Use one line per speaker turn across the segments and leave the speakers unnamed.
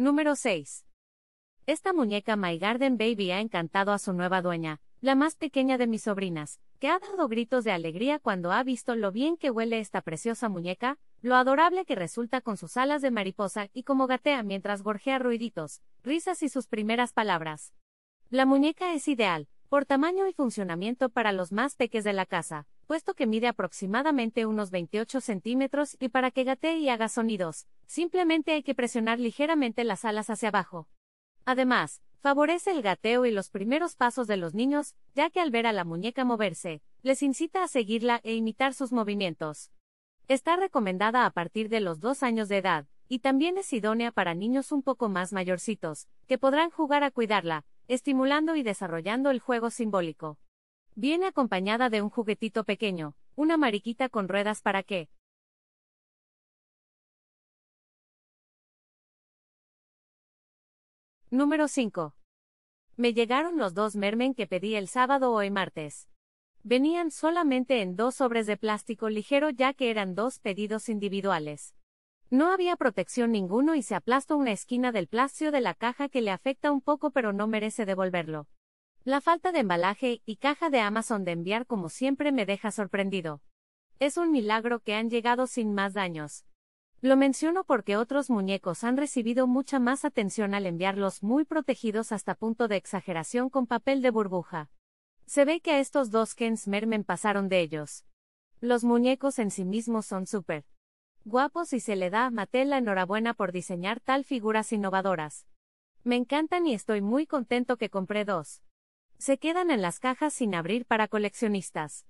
Número 6. Esta muñeca My Garden Baby ha encantado a su nueva dueña, la más pequeña de mis sobrinas, que ha dado gritos de alegría cuando ha visto lo bien que huele esta preciosa muñeca, lo adorable que resulta con sus alas de mariposa y como gatea mientras gorjea ruiditos, risas y sus primeras palabras. La muñeca es ideal, por tamaño y funcionamiento para los más peques de la casa, puesto que mide aproximadamente unos 28 centímetros y para que gatee y haga sonidos, simplemente hay que presionar ligeramente las alas hacia abajo. Además, favorece el gateo y los primeros pasos de los niños, ya que al ver a la muñeca moverse, les incita a seguirla e imitar sus movimientos. Está recomendada a partir de los dos años de edad, y también es idónea para niños un poco más mayorcitos, que podrán jugar a cuidarla, estimulando y desarrollando el juego simbólico. Viene acompañada de un juguetito pequeño, una mariquita con ruedas para qué. Número 5. Me llegaron los dos mermen que pedí el sábado o el martes. Venían solamente en dos sobres de plástico ligero ya que eran dos pedidos individuales. No había protección ninguno y se aplastó una esquina del plástico de la caja que le afecta un poco pero no merece devolverlo. La falta de embalaje y caja de Amazon de enviar como siempre me deja sorprendido. Es un milagro que han llegado sin más daños. Lo menciono porque otros muñecos han recibido mucha más atención al enviarlos muy protegidos hasta punto de exageración con papel de burbuja. Se ve que a estos dos Kens Mermen pasaron de ellos. Los muñecos en sí mismos son súper guapos y se le da a Mattel la enhorabuena por diseñar tal figuras innovadoras. Me encantan y estoy muy contento que compré dos se quedan en las cajas sin abrir para coleccionistas.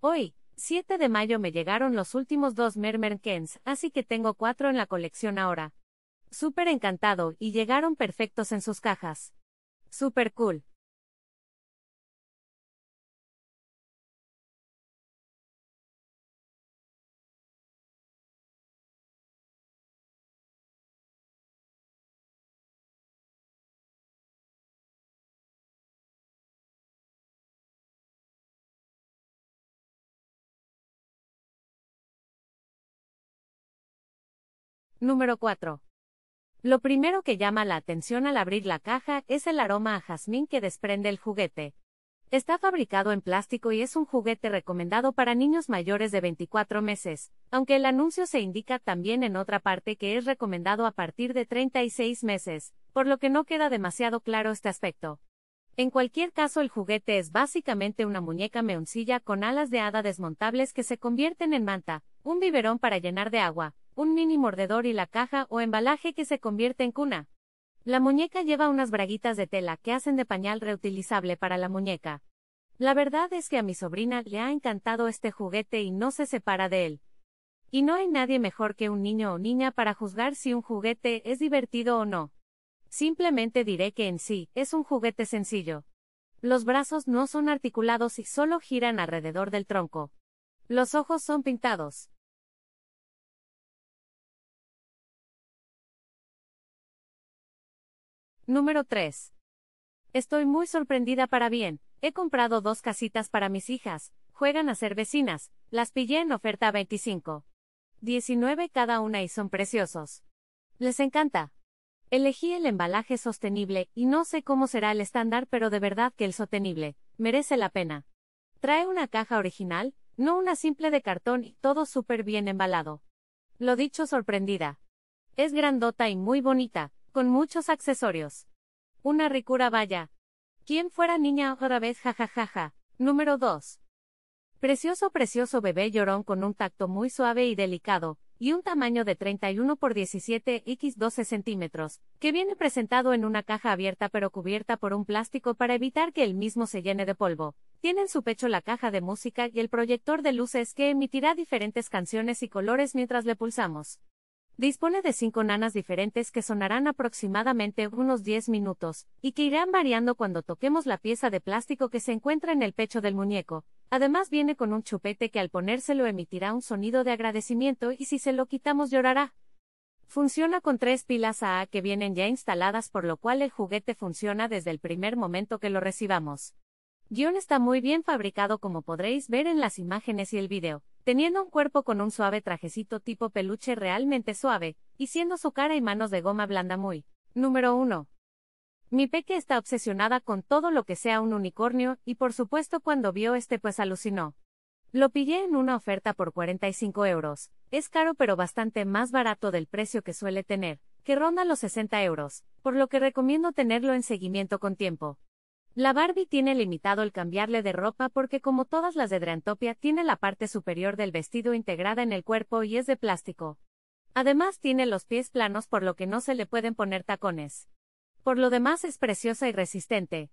Hoy, 7 de mayo me llegaron los últimos dos Mermerkens, así que tengo cuatro en la colección ahora. Súper encantado y llegaron perfectos en sus cajas. Súper cool. Número 4. Lo primero que llama la atención al abrir la caja es el aroma a jazmín que desprende el juguete. Está fabricado en plástico y es un juguete recomendado para niños mayores de 24 meses, aunque el anuncio se indica también en otra parte que es recomendado a partir de 36 meses, por lo que no queda demasiado claro este aspecto. En cualquier caso, el juguete es básicamente una muñeca meoncilla con alas de hada desmontables que se convierten en manta, un biberón para llenar de agua, un mini mordedor y la caja o embalaje que se convierte en cuna. La muñeca lleva unas braguitas de tela que hacen de pañal reutilizable para la muñeca. La verdad es que a mi sobrina le ha encantado este juguete y no se separa de él. Y no hay nadie mejor que un niño o niña para juzgar si un juguete es divertido o no. Simplemente diré que en sí, es un juguete sencillo. Los brazos no son articulados y solo giran alrededor del tronco. Los ojos son pintados. Número 3. Estoy muy sorprendida para bien. He comprado dos casitas para mis hijas, juegan a ser vecinas, las pillé en oferta a 25. 19 cada una y son preciosos. Les encanta. Elegí el embalaje sostenible y no sé cómo será el estándar, pero de verdad que el sostenible merece la pena. Trae una caja original, no una simple de cartón y todo súper bien embalado. Lo dicho sorprendida. Es grandota y muy bonita, con muchos accesorios. Una ricura vaya. ¿Quién fuera niña otra vez jajajaja? Número 2. Precioso precioso bebé llorón con un tacto muy suave y delicado, y un tamaño de 31 por 17 x 12 centímetros, que viene presentado en una caja abierta pero cubierta por un plástico para evitar que el mismo se llene de polvo. Tiene en su pecho la caja de música y el proyector de luces que emitirá diferentes canciones y colores mientras le pulsamos. Dispone de cinco nanas diferentes que sonarán aproximadamente unos 10 minutos, y que irán variando cuando toquemos la pieza de plástico que se encuentra en el pecho del muñeco. Además viene con un chupete que al ponérselo emitirá un sonido de agradecimiento y si se lo quitamos llorará. Funciona con tres pilas AA que vienen ya instaladas por lo cual el juguete funciona desde el primer momento que lo recibamos. Guión está muy bien fabricado como podréis ver en las imágenes y el video Teniendo un cuerpo con un suave trajecito tipo peluche realmente suave, y siendo su cara y manos de goma blanda muy. Número 1. Mi peque está obsesionada con todo lo que sea un unicornio, y por supuesto cuando vio este pues alucinó. Lo pillé en una oferta por 45 euros, es caro pero bastante más barato del precio que suele tener, que ronda los 60 euros, por lo que recomiendo tenerlo en seguimiento con tiempo. La Barbie tiene limitado el cambiarle de ropa porque como todas las de Drentopia, tiene la parte superior del vestido integrada en el cuerpo y es de plástico. Además tiene los pies planos por lo que no se le pueden poner tacones. Por lo demás es preciosa y resistente,